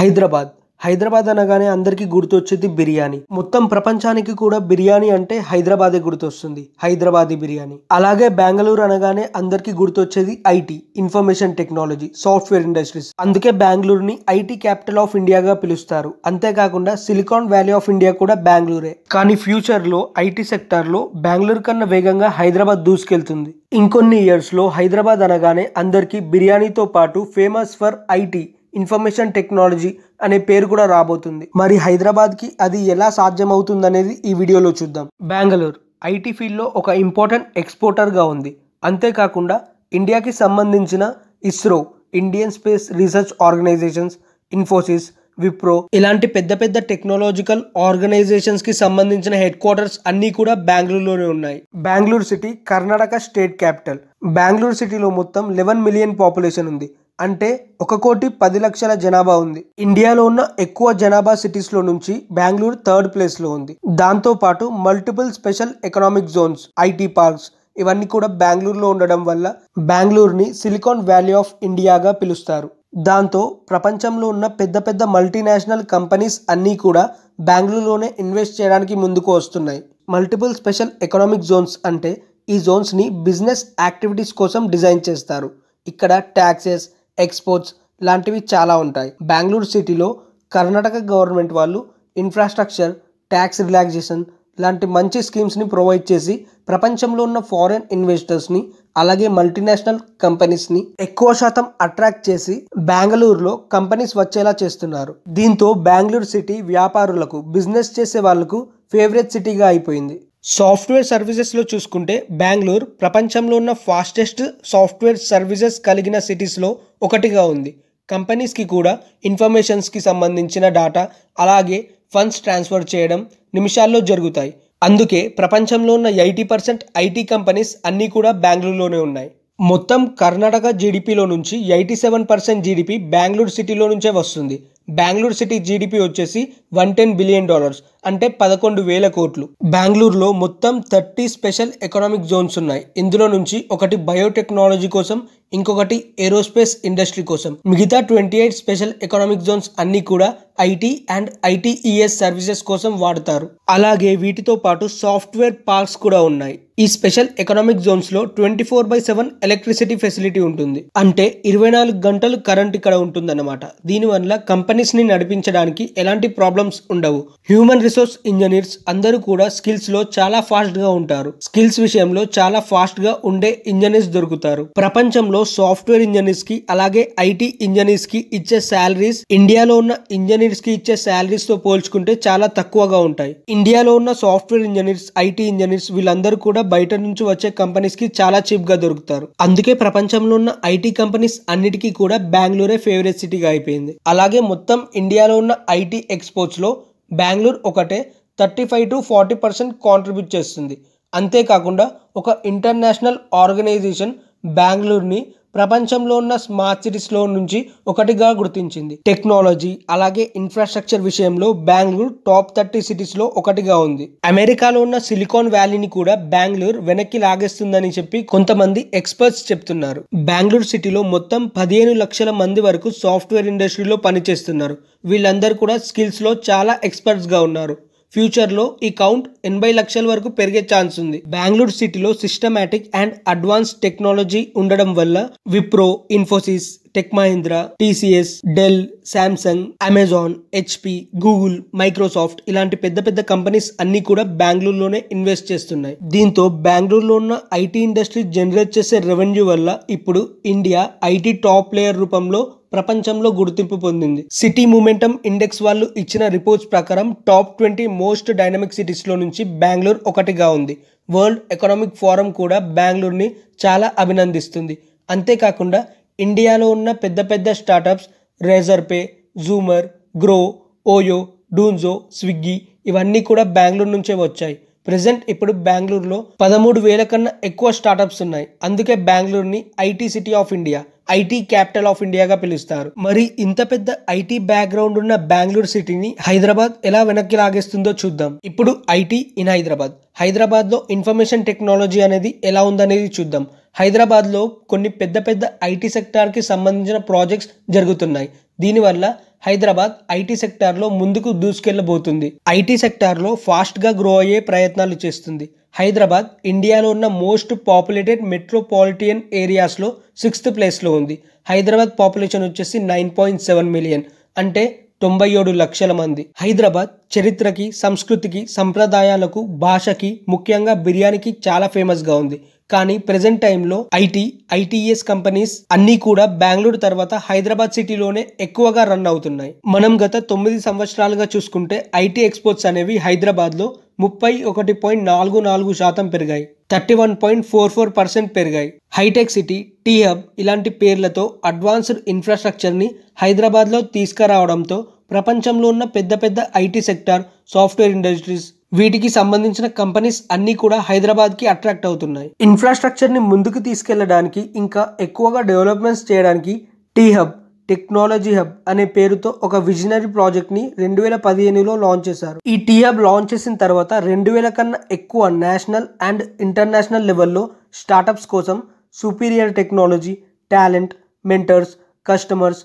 హైదరాబాద్ హైదరాబాద్ అనగానే అందరికీ గుర్తొచ్చేది బిర్యానీ మొత్తం ప్రపంచానికి కూడా బిర్యానీ అంటే హైదరాబాదే గుర్తొస్తుంది హైదరాబాదీ బిర్యానీ అలాగే బెంగళూరు అనగానే అందరికీ గుర్తొచ్చేది IT information technology software industries అందుకే బెంగళూరుని ఐటీ క్యాపిటల్ ఆఫ్ ఇండియాగా పిలుస్తారు అంతేకాకుండా సిలికాన్ వ్యాలీ ఆఫ్ ఇండియా కూడా బెంగళూరే కానీ ఫ్యూచర్లో ఐటీ సెక్టార్లో బెంగళూరు కన్నా వేగంగా హైదరాబాద్ దూసుకెళ్తుంది ఇంకొన్ని ఇయర్స్లో హైదరాబాద్ అనగానే అందరికీ బిర్యానీతో పాటు famous for IT information technology అనే పేరు కూడా రాబోతుంది మరి హైదరాబాద్కి అది ఎలా సాధ్యమవుతుందనేది ఈ వీడియోలో చూద్దాం బెంగళూరు ఐటీ ఫీల్డ్లో ఒక ఇంపార్టెంట్ ఎక్స్పోర్టర్గా ఉంది అంతేకాకుండా ఇండియాకి సంబంధించిన ISRO Indian space research organisations Infosys Wipro ఇలాంటి పెద్ద పెద్ద టెక్నాలజికల్ ఆర్గనైజేషన్స్ కి సంబంధించిన హెడ్ క్వార్టర్స్ అన్ని కూడా బెంగళూరులోనే ఉన్నాయి Bengaluru city Karnataka state capital Bengaluru సిటీలో మొత్తం లెవెన్ మిలియన్ పాపులేషన్ ఉంది అంటే ఒక కోటి పది లక్షల జనాభా ఉంది ఇండియాలో ఉన్న ఎక్కువ జనాభా సిటీస్లో నుంచి బెంగళూరు థర్డ్ ప్లేస్లో ఉంది దాంతో పాటు multiple special economic zones IT parks ఇవన్నీ కూడా బెంగళూరులో ఉండడం వల్ల బెంగళూరుని సిలికాన్ వ్యాలీ ఆఫ్ ఇండియాగా పిలుస్తారు దాంతో ప్రపంచంలో ఉన్న పెద్ద పెద్ద మల్టీనేషనల్ కంపెనీస్ అన్నీ కూడా బెంగళూరులోనే ఇన్వెస్ట్ చేయడానికి ముందుకు వస్తున్నాయి మల్టిపుల్ స్పెషల్ ఎకనామిక్ జోన్స్ అంటే ఈ జోన్స్ని బిజినెస్ యాక్టివిటీస్ కోసం డిజైన్ చేస్తారు ఇక్కడ ట్యాక్సెస్ ఎక్స్పోర్ట్స్ లాంటివి చాలా ఉంటాయి బెంగళూరు సిటీలో కర్ణాటక గవర్నమెంట్ వాళ్ళు ఇన్ఫ్రాస్ట్రక్చర్ ట్యాక్స్ రిలాక్సేషన్ లాంటి మంచి స్కీమ్స్ని ప్రొవైడ్ చేసి ప్రపంచంలో ఉన్న ఫారెన్ ఇన్వెస్టర్స్ని అలాగే మల్టీనేషనల్ కంపెనీస్ని ఎక్కువ శాతం అట్రాక్ట్ చేసి బెంగళూరులో కంపెనీస్ వచ్చేలా చేస్తున్నారు దీంతో బెంగళూరు సిటీ వ్యాపారులకు బిజినెస్ చేసే వాళ్లకు ఫేవరెట్ సిటీగా అయిపోయింది సాఫ్ట్వేర్ సర్వీసెస్లో చూసుకుంటే బెంగళూరు ప్రపంచంలో ఉన్న ఫాస్టెస్ట్ సాఫ్ట్వేర్ సర్వీసెస్ కలిగిన సిటీస్లో ఒకటిగా ఉంది కంపెనీస్కి కూడా ఇన్ఫర్మేషన్స్కి సంబంధించిన డాటా అలాగే ఫండ్స్ ట్రాన్స్ఫర్ చేయడం నిమిషాల్లో జరుగుతాయి అందుకే ప్రపంచంలో ఉన్న ఎయిటీ పర్సెంట్ ఐటీ కంపెనీస్ అన్నీ కూడా బెంగళూరులోనే ఉన్నాయి మొత్తం కర్ణాటక జీడిపిలో నుంచి eighty seven percent GDP Bengaluru సిటీలో నుంచే వస్తుంది బెంగళూరు సిటీ జీడిపి వచ్చేసి వన్ టెన్ బిలియన్ డాలర్స్ అంటే పదకొండు వేల కోట్లు బెంగళూరులో మొత్తం థర్టీ స్పెషల్ ఎకనామిక్ జోన్స్ ఉన్నాయి ఇందులో నుంచి ఒకటి బయోటెక్నాలజీ కోసం ఇంకొకటి ఏరోస్పేస్ ఇండస్ట్రీ కోసం మిగతా twenty eight special economic zones అన్నీ కూడా ఐటీ అండ్ ఐటీఈఎస్ సర్వీసెస్ కోసం వాడతారు అలాగే వీటితో పాటు సాఫ్ట్వేర్ పార్క్స్ కూడా ఉన్నాయి ఈ స్పెషల్ ఎకనామిక్ జోన్స్ లో twenty four by seven electricity facility ఉంటుంది అంటే ఇరవై నాలుగు గంటలు కరెంట్ ఇక్కడ ఉంటుందన్నమాట దీనివల్ల కంపెనీ కంపెనీస్ని నడిపించడానికి ఎలాంటి ప్రాబ్లమ్స్ ఉండవు హ్యూమన్ రిసోర్స్ ఇంజనీర్స్ అందరూ కూడా స్కిల్స్లో చాలా ఫాస్ట్గా ఉంటారు స్కిల్స్ విషయంలో చాలా ఫాస్ట్ గా ఉండే ఇంజనీర్స్ దొరుకుతారు ప్రపంచంలో సాఫ్ట్వేర్ ఇంజనీర్స్కి అలాగే ఐటీ ఇంజనీర్స్కి ఇచ్చే శాలరీస్ ఇండియాలో ఉన్న ఇంజనీర్స్కి ఇచ్చే శాలరీస్తో పోల్చుకుంటే చాలా తక్కువగా ఉంటాయి ఇండియాలో ఉన్న సాఫ్ట్వేర్ ఇంజనీర్స్ ఐటీ ఇంజనీర్స్ వీళ్ళందరూ కూడా బయట నుంచి వచ్చే కంపెనీస్కి చాలా చీప్గా దొరుకుతారు అందుకే ప్రపంచంలో ఉన్న ఐటీ కంపెనీస్ అన్నిటికీ కూడా బెంగళూరే ఫేవరెట్ సిటీగా అయిపోయింది అలాగే మొత్తం మొత్తం ఇండియాలో ఉన్న ఐటీ ఎక్స్పోర్ట్స్లో బెంగళూరు ఒకటే thirty five to forty percent contribute చేస్తుంది అంతేకాకుండా ఒక ఇంటర్నేషనల్ ఆర్గనైజేషన్ బెంగళూరుని ప్రపంచంలో ఉన్న స్మార్ట్ సిటీస్లో నుంచి ఒకటిగా గుర్తించింది టెక్నాలజీ అలాగే ఇన్ఫ్రాస్ట్రక్చర్ విషయంలో బెంగళూరు టాప్ థర్టీ సిటీస్లో ఒకటిగా ఉంది అమెరికాలో ఉన్న సిలికాన్ వ్యాలీని కూడా బెంగళూరు వెనక్కి లాగేస్తుందని చెప్పి కొంతమంది ఎక్స్పర్ట్స్ చెప్తున్నారు బెంగళూరు సిటీలో మొత్తం పదిహేను లక్షల మంది వరకు సాఫ్ట్వేర్ ఇండస్ట్రీలో పనిచేస్తున్నారు వీళ్ళందరూ కూడా స్కిల్స్లో చాలా ఎక్స్పర్ట్స్గా ఉన్నారు ఫ్యూచర్లో ఈ కౌంట్ ఎనభై లక్షల వరకు పెరిగే ఛాన్స్ ఉంది బెంగళూరు సిటీలో సిస్టమాటిక్ అండ్ అడ్వాన్స్ టెక్నాలజీ ఉండడం వల్ల Wipro Infosys tech Mahindra TCS Dell Samsung Amazon HP Google Microsoft ఇలాంటి పెద్ద పెద్ద కంపెనీస్ అన్ని కూడా బెంగళూరులోనే ఇన్వెస్ట్ చేస్తున్నాయి దీంతో బెంగళూరులో ఉన్న ఐటీ ఇండస్ట్రీ జనరేట్ చేసే రెవెన్యూ వల్ల ఇప్పుడు ఇండియా ఐటీ టాప్ ప్లేయర్ రూపంలో ప్రపంచంలో గుర్తింపు పొందింది సిటీ మూమెంటం ఇండెక్స్ వాళ్ళు ఇచ్చిన రిపోర్ట్స్ ప్రకారం టాప్ ట్వంటీ మోస్ట్ డైనమిక్ సిటీస్లో నుంచి బెంగళూరు ఒకటిగా ఉంది వరల్డ్ ఎకనామిక్ ఫోరం కూడా బెంగళూరుని చాలా అభినందిస్తుంది అంతేకాకుండా ఇండియాలో ఉన్న పెద్ద పెద్ద స్టార్టప్స్ రేజర్పే జూమర్ గ్రో ఓయో డూన్జో స్విగ్గీ ఇవన్నీ కూడా బెంగళూరు నుంచే వచ్చాయి ప్రజెంట్ ఇప్పుడు బెంగళూరులో పదమూడు వేల కన్నా ఎక్కువ స్టార్టప్స్ ఉన్నాయి అందుకే బెంగళూరుని IT city of India IT capital of ఇండియాగా పిలుస్తారు మరి ఇంత పెద్ద ఐటీ బ్యాక్గ్రౌండ్ ఉన్న బెంగళూరు సిటీని హైదరాబాద్ ఎలా వెనక్కి లాగేస్తుందో చూద్దాం ఇప్పుడు ఐటీ ఇన్ హైదరాబాద్ హైదరాబాద్లో ఇన్ఫర్మేషన్ టెక్నాలజీ అనేది ఎలా ఉందనేది చూద్దాం హైదరాబాద్లో కొన్ని పెద్ద పెద్ద ఐటీ సెక్టార్కి సంబంధించిన ప్రాజెక్ట్స్ జరుగుతున్నాయి దీనివల్ల హైదరాబాద్ ఐటీ సెక్టార్లో ముందుకు దూసుకెళ్లబోతుంది ఐటీ సెక్టార్లో ఫాస్ట్గా గ్రో అయ్యే ప్రయత్నాలు చేస్తుంది హైదరాబాద్ ఇండియాలో ఉన్న మోస్ట్ పాపులేటెడ్ మెట్రోపాలిటియన్ ఏరియాస్లో సిక్స్త్ ప్లేస్లో ఉంది హైదరాబాద్ పాపులేషన్ వచ్చేసి నైన్ పాయింట్ సెవెన్ మిలియన్ అంటే తొంభై ఏడు లక్షల మంది హైదరాబాద్ చరిత్రకి సంస్కృతికి సంప్రదాయాలకు భాషకి ముఖ్యంగా బిర్యానీకి చాలా ఫేమస్గా ఉంది కానీ ప్రజెంట్ టైంలో ఐటీ ఐటీఎస్ కంపెనీస్ అన్నీ కూడా బెంగళూరు తర్వాత హైదరాబాద్ సిటీలోనే ఎక్కువగా రన్ అవుతున్నాయి మనం గత తొమ్మిది సంవత్సరాలుగా చూసుకుంటే ఐటీ ఎక్స్పోర్ట్స్ అనేవి హైదరాబాద్లో ముప్పై ఒకటి పాయింట్ నాలుగు నాలుగు శాతం పెరిగాయి thirty one point four four percent పెరిగాయి హైటెక్ సిటీ టీ హబ్ ఇలాంటి పేర్లతో అడ్వాన్స్డ్ ఇన్ఫ్రాస్ట్రక్చర్ని హైదరాబాద్లో తీసుకురావడంతో ప్రపంచంలో ఉన్న పెద్ద పెద్ద ఐటీ సెక్టార్ సాఫ్ట్వేర్ ఇండస్ట్రీస్ వీటికి సంబంధించిన కంపెనీస్ అన్నీ కూడా హైదరాబాద్కి అట్రాక్ట్ అవుతున్నాయి ఇన్ఫ్రాస్ట్రక్చర్ని ముందుకు తీసుకెళ్లడానికి ఇంకా ఎక్కువగా డెవలప్మెంట్స్ చేయడానికి టీ హబ్ టెక్నాలజీ హబ్ అనే పేరుతో ఒక విజనరీ ప్రాజెక్ట్ని రెండు వేల పదిహేనులో లాంచ్ చేశారు ఈ టీ హబ్ లాంచ్ చేసిన తర్వాత రెండు వేల కన్నా ఎక్కువ నేషనల్ అండ్ ఇంటర్నేషనల్ లెవెల్లో స్టార్టప్స్ కోసం superior technology talent mentors customers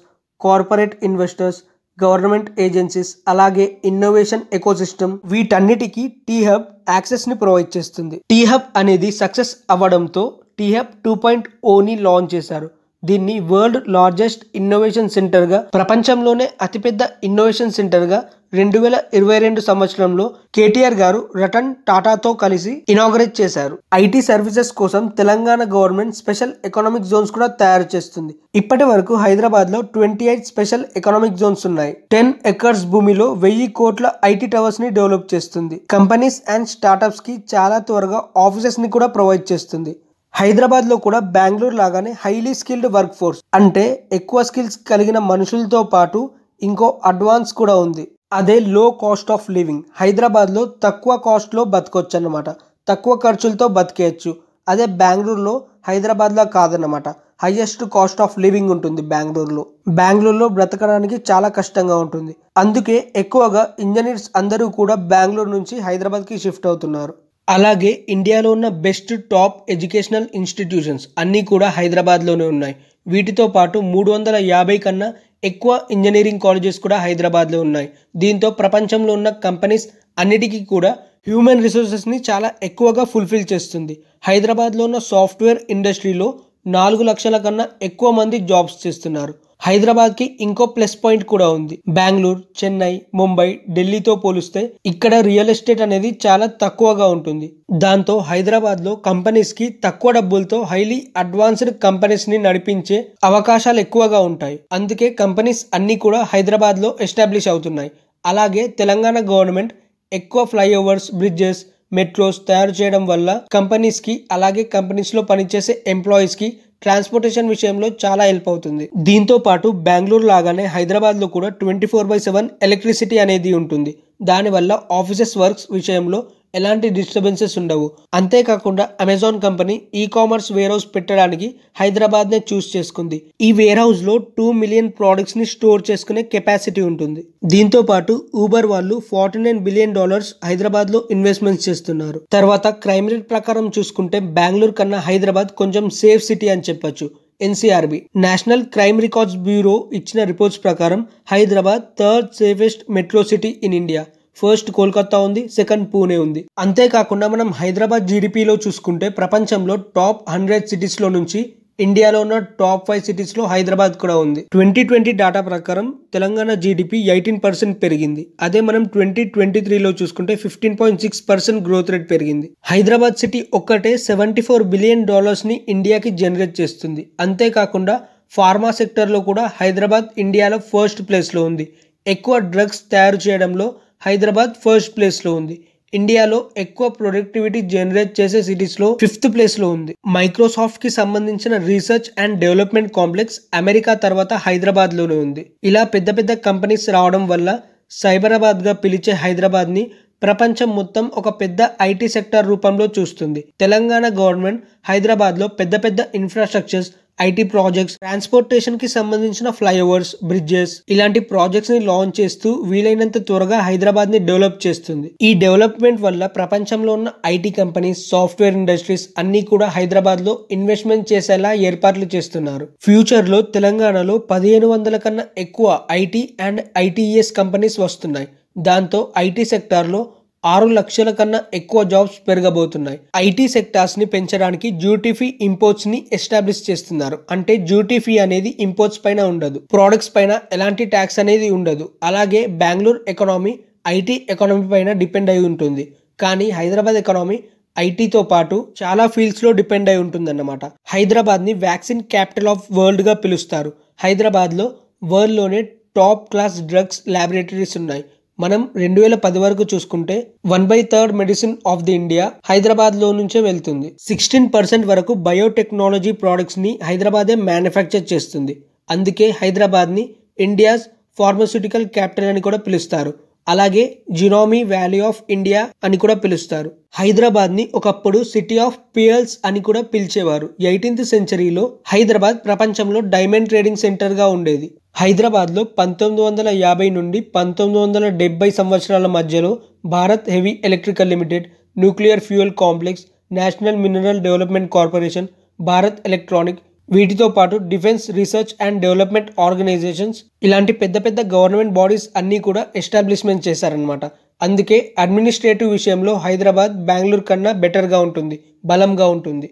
corporate investors government agencies అలాగే ఇన్నోవేషన్ ఎకోసిస్టమ్ వీటన్నిటికీ టీ హబ్ యాక్సెస్ని ప్రొవైడ్ చేస్తుంది టీ హబ్ అనేది సక్సెస్ అవ్వడంతో టీ హబ్ టూ పాయింట్ ఓని లాంచ్ చేశారు దీన్ని వరల్డ్ లార్జెస్ట్ ఇన్నోవేషన్ సెంటర్గా ప్రపంచంలోనే అతిపెద్ద ఇన్నోవేషన్ సెంటర్గా రెండు వేల ఇరవై రెండు సంవత్సరంలో కేటీఆర్ గారు రతన్ టాటాతో కలిసి ఇనాగరేట్ చేశారు ఐటీ సర్వీసెస్ కోసం Telangana government special economic zones కూడా తయారు చేస్తుంది ఇప్పటి వరకు హైదరాబాద్ లో twenty eight special economic zones ఉన్నాయి టెన్ ఎకర్స్ భూమిలో వెయ్యి కోట్ల ఐటీ టవర్స్ ని డెవలప్ చేస్తుంది కంపెనీస్ అండ్ స్టార్టప్స్ కి చాలా త్వరగా ఆఫీసెస్ ని కూడా ప్రొవైడ్ చేస్తుంది హైదరాబాద్లో కూడా బెంగళూరు లాగానే హైలీ స్కిల్డ్ వర్క్ ఫోర్స్ అంటే ఎక్కువ స్కిల్స్ కలిగిన మనుషులతో పాటు ఇంకో అడ్వాన్స్ కూడా ఉంది అదే లో కాస్ట్ ఆఫ్ లివింగ్ హైదరాబాద్లో తక్కువ కాస్ట్లో బతకొచ్చు అనమాట తక్కువ ఖర్చులతో బతికేయచ్చు అదే బెంగళూరులో హైదరాబాద్లో కాదనమాట హైయెస్ట్ కాస్ట్ ఆఫ్ లివింగ్ ఉంటుంది బెంగళూరులో బెంగళూరులో బ్రతకడానికి చాలా కష్టంగా ఉంటుంది అందుకే ఎక్కువగా ఇంజనీర్స్ అందరూ కూడా బెంగళూరు నుంచి హైదరాబాద్కి షిఫ్ట్ అవుతున్నారు అలాగే ఇండియాలో ఉన్న బెస్ట్ టాప్ ఎడ్యుకేషనల్ ఇన్స్టిట్యూషన్స్ అన్నీ కూడా హైదరాబాద్లోనే ఉన్నాయి వీటితో పాటు మూడు వందల యాభై కన్నా ఎక్కువ ఇంజనీరింగ్ కాలేజెస్ కూడా హైదరాబాద్లో ఉన్నాయి దీంతో ప్రపంచంలో ఉన్న కంపెనీస్ అన్నిటికీ కూడా హ్యూమన్ రిసోర్సెస్ని చాలా ఎక్కువగా ఫుల్ఫిల్ చేస్తుంది హైదరాబాద్లో ఉన్న సాఫ్ట్వేర్ ఇండస్ట్రీలో నాలుగు లక్షల కన్నా ఎక్కువ మంది జాబ్స్ చేస్తున్నారు హైదరాబాద్కి ఇంకో ప్లస్ పాయింట్ కూడా ఉంది బెంగళూరు చెన్నై ముంబై ఢిల్లీతో పోలిస్తే ఇక్కడ రియల్ ఎస్టేట్ అనేది చాలా తక్కువగా ఉంటుంది దాంతో హైదరాబాద్లో కంపెనీస్కి తక్కువ డబ్బులతో హైలీ అడ్వాన్స్డ్ కంపెనీస్ని నడిపించే అవకాశాలు ఎక్కువగా ఉంటాయి అందుకే కంపెనీస్ అన్నీ కూడా హైదరాబాద్లో ఎస్టాబ్లిష్ అవుతున్నాయి అలాగే తెలంగాణ గవర్నమెంట్ ఎక్కువ ఫ్లైఓవర్స్ బ్రిడ్జెస్ మెట్రోస్ తయారు చేయడం వల్ల కంపెనీస్కి అలాగే కంపెనీస్లో పనిచేసే ఎంప్లాయీస్కి ట్రాన్స్పోర్టేషన్ విషయంలో చాలా హెల్ప్ అవుతుంది దీంతో పాటు బెంగళూరు లాగానే హైదరాబాద్లో కూడా twenty four by seven electricity అనేది ఉంటుంది దానివల్ల ఆఫీసెస్ వర్క్స్ విషయంలో ఎలాంటి డిస్టర్బెన్సెస్ ఉండవు అంతేకాకుండా Amazon company e commerce warehouse పెట్టడానికి హైదరాబాద్నే చూస్ చేసుకుంది ఈ వేర్ లో టూ మిలియన్ ని స్టోర్ చేసుకునే కెపాసిటీ ఉంటుంది దీంతో పాటు ఊబర్ వాళ్ళు ఫార్టీ నైన్ బిలియన్ డాలర్స్ హైదరాబాద్లో ఇన్వెస్ట్మెంట్స్ చేస్తున్నారు తర్వాత క్రైమ్ రేట్ ప్రకారం చూసుకుంటే బెంగళూరు కన్నా హైదరాబాద్ కొంచెం సేఫ్ సిటీ అని చెప్పొచ్చు NCRB national crime records bureau ఇచ్చిన రిపోర్ట్స్ ప్రకారం Hyderabad third safest metro city in India first Kolkata ఉంది సెకండ్ పూణే ఉంది అంతేకాకుండా మనం హైదరాబాద్ జీడిపిలో చూసుకుంటే ప్రపంచంలో టాప్ హండ్రెడ్ సిటీస్లో నుంచి ఇండియాలో ఉన్న టాప్ ఫైవ్ సిటీస్లో హైదరాబాద్ కూడా ఉంది ట్వంటీ ట్వంటీ డేటా ప్రకారం తెలంగాణ జీడిపి ఎయిటీన్ పర్సెంట్ పెరిగింది అదే మనం ట్వంటీ ట్వంటీ త్రీలో చూసుకుంటే fifteen point six percent growth rate పెరిగింది హైదరాబాద్ సిటీ ఒక్కటే సెవెంటీ ఫోర్ బిలియన్ డాలర్స్ని ఇండియాకి జనరేట్ చేస్తుంది అంతేకాకుండా ఫార్మా సెక్టర్లో కూడా హైదరాబాద్ ఇండియాలో ఫస్ట్ ప్లేస్లో ఉంది ఎక్కువ డ్రగ్స్ తయారు చేయడంలో హైదరాబాద్ ఫస్ట్ ప్లేస్లో ఉంది ఇండియాలో ఎక్కువ ప్రొడక్టివిటీ జనరేట్ చేసే సిటీస్లో ఫిఫ్త్ ప్లేస్లో ఉంది మైక్రోసాఫ్ట్కి సంబంధించిన research and development complex America తర్వాత హైదరాబాద్లోనే ఉంది ఇలా పెద్ద పెద్ద కంపెనీస్ రావడం వల్ల సైబరాబాద్గా పిలిచే హైదరాబాద్ని ప్రపంచం మొత్తం ఒక పెద్ద ఐటీ సెక్టర్ రూపంలో చూస్తుంది తెలంగాణ గవర్నమెంట్ హైదరాబాద్లో పెద్ద పెద్ద ఇన్ఫ్రాస్ట్రక్చర్స్ ఐటీ ప్రాజెక్ట్స్ ట్రాన్స్పోర్టేషన్ కి సంబంధించిన ఫ్లైఓవర్స్ బ్రిడ్జెస్ ఇలాంటి ప్రాజెక్ట్స్ ని లాంచ్ చేస్తూ వీలైనంత త్వరగా హైదరాబాద్ ని డెవలప్ చేస్తుంది ఈ డెవలప్మెంట్ వల్ల ప్రపంచంలో ఉన్న ఐటీ కంపెనీస్ సాఫ్ట్వేర్ ఇండస్ట్రీస్ అన్ని కూడా హైదరాబాద్ లో ఇన్వెస్ట్మెంట్ చేసేలా ఏర్పాట్లు చేస్తున్నారు ఫ్యూచర్ లో తెలంగాణలో పదిహేను వందల కన్నా ఎక్కువ ఐటీ అండ్ ఐటీఎస్ కంపెనీస్ వస్తున్నాయి దాంతో ఐటీ సెక్టార్లో ఆరు లక్షల కన్నా ఎక్కువ జాబ్స్ పెరగబోతున్నాయి ఐటీ సెక్టార్స్ ని పెంచడానికి జ్యూటీఫీ ఇంపోర్ట్స్ ని ఎస్టాబ్లిష్ చేస్తున్నారు అంటే జ్యూటీఫీ అనేది ఇంపోర్ట్స్ పైన ఉండదు ప్రోడక్ట్స్ పైన ఎలాంటి ట్యాక్స్ అనేది ఉండదు అలాగే బెంగళూరు ఎకనామీ ఐటీ ఎకానమీ పైన డిపెండ్ అయి ఉంటుంది కానీ హైదరాబాద్ ఎకనామీ ఐటీతో పాటు చాలా ఫీల్డ్స్లో డిపెండ్ అయి ఉంటుందన్నమాట హైదరాబాద్ని వ్యాక్సిన్ క్యాపిటల్ ఆఫ్ వరల్డ్గా పిలుస్తారు హైదరాబాద్లో వరల్డ్లోనే టాప్ క్లాస్ డ్రగ్స్ లాబొరేటరీస్ ఉన్నాయి మనం రెండు వేల పది వరకు చూసుకుంటే one by third medicine of the India Hyderabad లో నుంచే వెళ్తుంది సిక్స్టీన్ పర్సెంట్ వరకు బయోటెక్నాలజీ ప్రొడక్ట్స్ ని హైదరాబాదే మ్యానుఫ్యాక్చర్ చేస్తుంది అందుకే హైదరాబాద్ ని ఇండియాస్ ఫార్మస్యూటికల్ క్యాపిటల్ అని కూడా పిలుస్తారు అలాగే జినోమీ వ్యాలీ ఆఫ్ ఇండియా అని కూడా పిలుస్తారు హైదరాబాద్ని ఒకప్పుడు సిటీ ఆఫ్ పియల్స్ అని కూడా పిలిచేవారు ఎయిటీన్త్ సెంచరీలో హైదరాబాద్ ప్రపంచంలో డైమండ్ ట్రేడింగ్ సెంటర్గా ఉండేది హైదరాబాద్లో పంతొమ్మిది వందల యాభై నుండి పంతొమ్మిది వందల డెబ్బై సంవత్సరాల మధ్యలో Bharat heavy electrical limited nuclear fuel complex national mineral development corporation Bharat electronic వీటితో పాటు defence research and development organisations ఇలాంటి పెద్ద పెద్ద గవర్నమెంట్ బాడీస్ అన్నీ కూడా ఎస్టాబ్లిష్మెంట్ చేశారనమాట అందుకే అడ్మినిస్ట్రేటివ్ విషయంలో హైదరాబాద్ బెంగళూరు కన్నా బెటర్గా ఉంటుంది బలంగా ఉంటుంది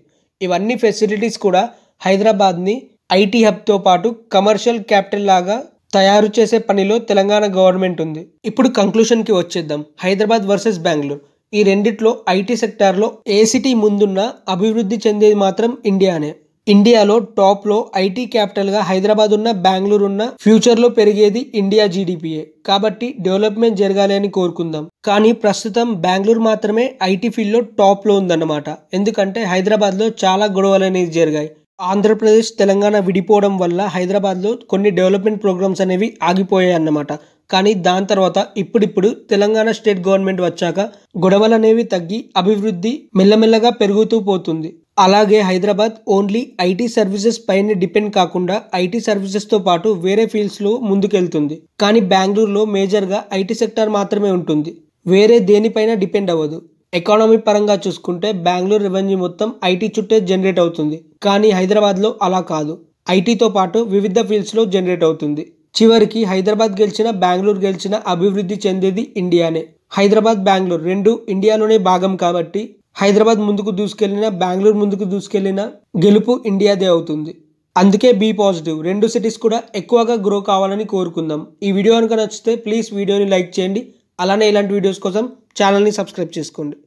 ఇవన్నీ ఫెసిలిటీస్ కూడా హైదరాబాద్ని ఐటీ హబ్తో పాటు కమర్షియల్ క్యాపిటల్ లాగా తయారు చేసే పనిలో తెలంగాణ గవర్నమెంట్ ఉంది ఇప్పుడు కంక్లూషన్కి వచ్చేద్దాం హైదరాబాద్ వర్సెస్ బెంగళూరు ఈ రెండిట్లో ఐటీ సెక్టార్లో ఏ సిటీ ముందున్న అభివృద్ధి చెందేది మాత్రం ఇండియానే ఇండియాలో టాప్లో ఐటీ క్యాపిటల్గా హైదరాబాద్ ఉన్న బెంగళూరు ఉన్న ఫ్యూచర్లో పెరిగేది ఇండియా జీడిపిఏ కాబట్టి డెవలప్మెంట్ జరగాలి అని కోరుకుందాం కానీ ప్రస్తుతం బెంగళూరు మాత్రమే ఐటీ ఫీల్డ్లో టాప్లో ఉందన్నమాట ఎందుకంటే హైదరాబాద్లో చాలా గొడవలు అనేది జరిగాయి ఆంధ్రప్రదేశ్ తెలంగాణ విడిపోవడం వల్ల హైదరాబాద్లో కొన్ని డెవలప్మెంట్ ప్రోగ్రామ్స్ అనేవి ఆగిపోయాయి అన్నమాట కానీ దాని తర్వాత ఇప్పుడిప్పుడు తెలంగాణ స్టేట్ గవర్నమెంట్ వచ్చాక గొడవలు అనేవి తగ్గి అభివృద్ధి మెల్లమెల్లగా పెరుగుతూ పోతుంది అలాగే హైదరాబాద్ ఓన్లీ ఐటీ సర్వీసెస్ పైన డిపెండ్ కాకుండా ఐటీ సర్వీసెస్తో పాటు వేరే ఫీల్డ్స్లో ముందుకెళ్తుంది కానీ బెంగళూరులో మేజర్గా ఐటీ సెక్టార్ మాత్రమే ఉంటుంది వేరే దేనిపైన డిపెండ్ అవ్వదు ఎకానమీ పరంగా చూసుకుంటే బెంగళూరు రెవెన్యూ మొత్తం ఐటీ చుట్టే జనరేట్ అవుతుంది కానీ హైదరాబాద్లో అలా కాదు ఐటీతో పాటు వివిధ ఫీల్డ్స్లో జనరేట్ అవుతుంది చివరికి హైదరాబాద్ గెలిచిన బెంగళూరు గెలిచిన అభివృద్ధి చెందేది ఇండియానే హైదరాబాద్ బెంగళూరు రెండు ఇండియాలోనే భాగం కాబట్టి హైదరాబాద్ ముందుకు దూసుకెళ్లిన బెంగళూరు ముందుకు దూసుకెళ్లిన గెలుపు ఇండియాదే అవుతుంది అందుకే బీ పాజిటివ్ రెండు సిటీస్ కూడా ఎక్కువగా గ్రో కావాలని కోరుకుందాం ఈ వీడియో కనుక నచ్చితే ప్లీజ్ వీడియోని లైక్ చేయండి అలానే ఇలాంటి వీడియోస్ కోసం ఛానల్ని సబ్స్క్రైబ్ చేసుకోండి